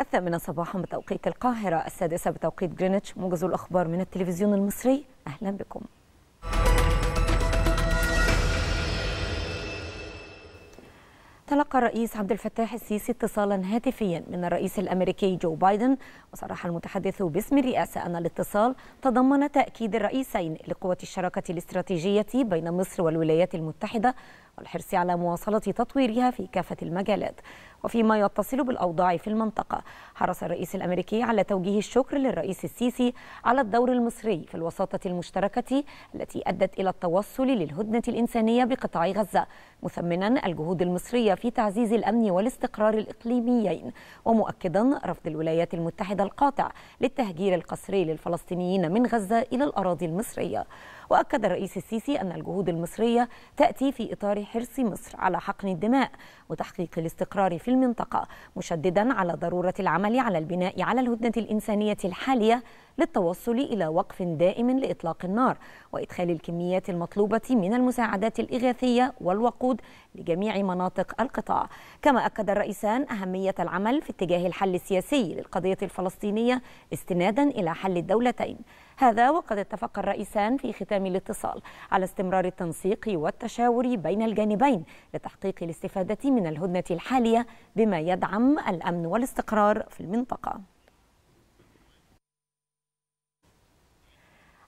الثامنة صباحا بتوقيت القاهرة السادسة بتوقيت جرينتش موجز الأخبار من التلفزيون المصري أهلا بكم تلقى الرئيس عبد الفتاح السيسي اتصالا هاتفيا من الرئيس الامريكي جو بايدن وصرح المتحدث باسم الرئاسه ان الاتصال تضمن تاكيد الرئيسين لقوه الشراكه الاستراتيجيه بين مصر والولايات المتحده والحرص على مواصلة تطويرها في كافة المجالات وفيما يتصل بالأوضاع في المنطقة حرص الرئيس الأمريكي على توجيه الشكر للرئيس السيسي على الدور المصري في الوساطة المشتركة التي أدت إلى التوصل للهدنة الإنسانية بقطاع غزة مثمنا الجهود المصرية في تعزيز الأمن والاستقرار الإقليميين ومؤكدا رفض الولايات المتحدة القاطع للتهجير القسري للفلسطينيين من غزة إلى الأراضي المصرية وأكد الرئيس السيسي أن الجهود المصرية تأتي في إطار حرص مصر على حقن الدماء وتحقيق الاستقرار في المنطقة مشددا على ضرورة العمل على البناء على الهدنة الإنسانية الحالية للتوصل إلى وقف دائم لإطلاق النار وإدخال الكميات المطلوبة من المساعدات الإغاثية والوقود لجميع مناطق القطاع كما أكد الرئيسان أهمية العمل في اتجاه الحل السياسي للقضية الفلسطينية استنادا إلى حل الدولتين هذا وقد اتفق الرئيسان في ختام الاتصال على استمرار التنسيق والتشاور بين الجانبين لتحقيق الاستفادة من الهدنة الحالية بما يدعم الأمن والاستقرار في المنطقة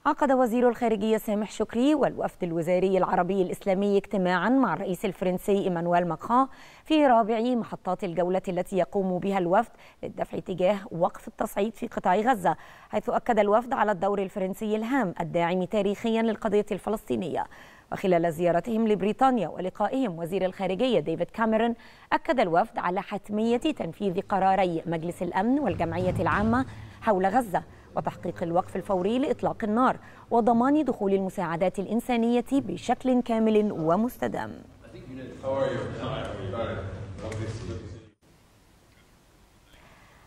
عقد وزير الخارجية سامح شكري والوفد الوزاري العربي الإسلامي اجتماعا مع الرئيس الفرنسي إيمانويل ماكرون في رابع محطات الجولة التي يقوم بها الوفد للدفع تجاه وقف التصعيد في قطاع غزة حيث أكد الوفد على الدور الفرنسي الهام الداعم تاريخيا للقضية الفلسطينية وخلال زيارتهم لبريطانيا ولقائهم وزير الخارجية ديفيد كاميرون أكد الوفد على حتمية تنفيذ قراري مجلس الأمن والجمعية العامة حول غزة وتحقيق الوقف الفوري لإطلاق النار وضمان دخول المساعدات الإنسانية بشكل كامل ومستدام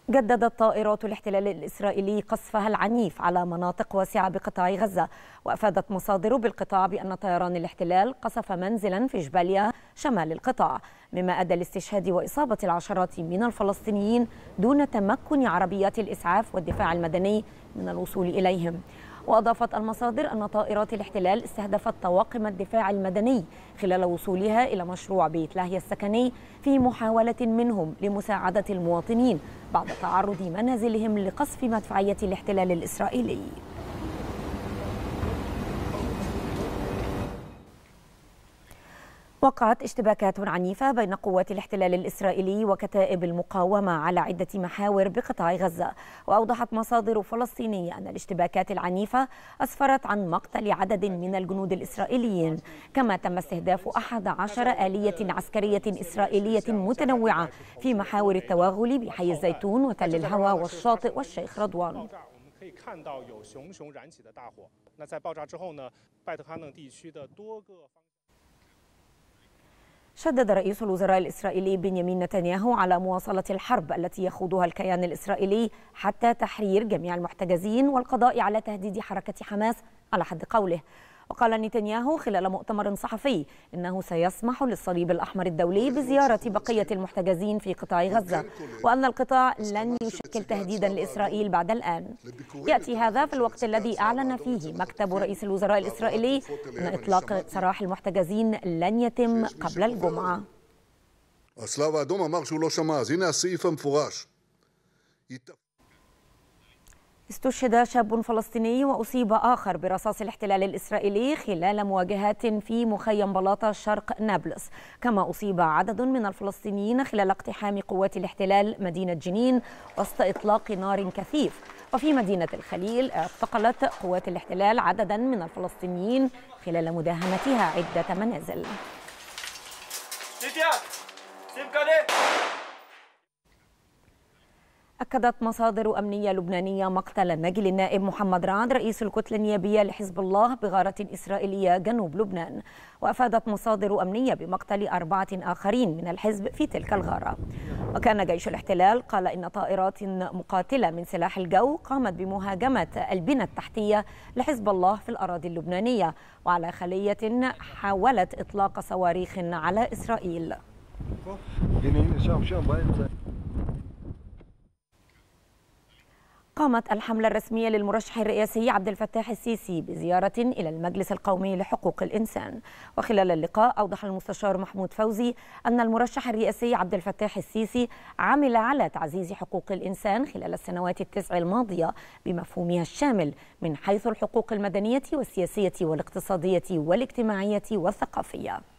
جددت طائرات الاحتلال الإسرائيلي قصفها العنيف على مناطق واسعة بقطاع غزة وأفادت مصادر بالقطاع بأن طيران الاحتلال قصف منزلا في جباليا شمال القطاع مما أدى لاستشهاد وإصابة العشرات من الفلسطينيين دون تمكن عربيات الإسعاف والدفاع المدني من الوصول إليهم وأضافت المصادر أن طائرات الاحتلال استهدفت طواقم الدفاع المدني خلال وصولها إلى مشروع بيت لاهيا السكني في محاولة منهم لمساعدة المواطنين بعد تعرض منازلهم لقصف مدفعية الاحتلال الإسرائيلي وقعت اشتباكات عنيفة بين قوات الاحتلال الإسرائيلي وكتائب المقاومة على عدة محاور بقطاع غزة وأوضحت مصادر فلسطينية أن الاشتباكات العنيفة أسفرت عن مقتل عدد من الجنود الإسرائيليين كما تم استهداف أحد عشر آلية عسكرية إسرائيلية متنوعة في محاور التوغل بحي الزيتون وتل الهوى والشاطئ والشيخ رضوان شدد رئيس الوزراء الإسرائيلي بنيامين نتنياهو على مواصلة الحرب التي يخوضها الكيان الإسرائيلي حتى تحرير جميع المحتجزين والقضاء على تهديد حركة حماس على حد قوله وقال نتنياهو خلال مؤتمر صحفي إنه سيسمح للصليب الأحمر الدولي بزيارة بقية المحتجزين في قطاع غزة وأن القطاع لن يشكل تهديدا لإسرائيل بعد الآن يأتي هذا في الوقت الذي أعلن فيه مكتب رئيس الوزراء الإسرائيلي أن إطلاق سراح المحتجزين لن يتم قبل الجمعة استشهد شاب فلسطيني وأصيب آخر برصاص الاحتلال الإسرائيلي خلال مواجهات في مخيم بلاطة شرق نابلس كما أصيب عدد من الفلسطينيين خلال اقتحام قوات الاحتلال مدينة جنين وسط إطلاق نار كثيف وفي مدينة الخليل اعتقلت قوات الاحتلال عددا من الفلسطينيين خلال مداهمتها عدة منازل أكدت مصادر أمنية لبنانية مقتل نجل النائب محمد رعد رئيس الكتلة النيابية لحزب الله بغارة إسرائيلية جنوب لبنان وأفادت مصادر أمنية بمقتل أربعة آخرين من الحزب في تلك الغارة وكان جيش الاحتلال قال إن طائرات مقاتلة من سلاح الجو قامت بمهاجمة البنى التحتية لحزب الله في الأراضي اللبنانية وعلى خلية حاولت إطلاق صواريخ على إسرائيل قامت الحملة الرسمية للمرشح الرئاسي عبد الفتاح السيسي بزيارة إلى المجلس القومي لحقوق الإنسان وخلال اللقاء أوضح المستشار محمود فوزي أن المرشح الرئاسي عبد الفتاح السيسي عمل على تعزيز حقوق الإنسان خلال السنوات التسع الماضية بمفهومها الشامل من حيث الحقوق المدنية والسياسية والاقتصادية والاجتماعية والثقافية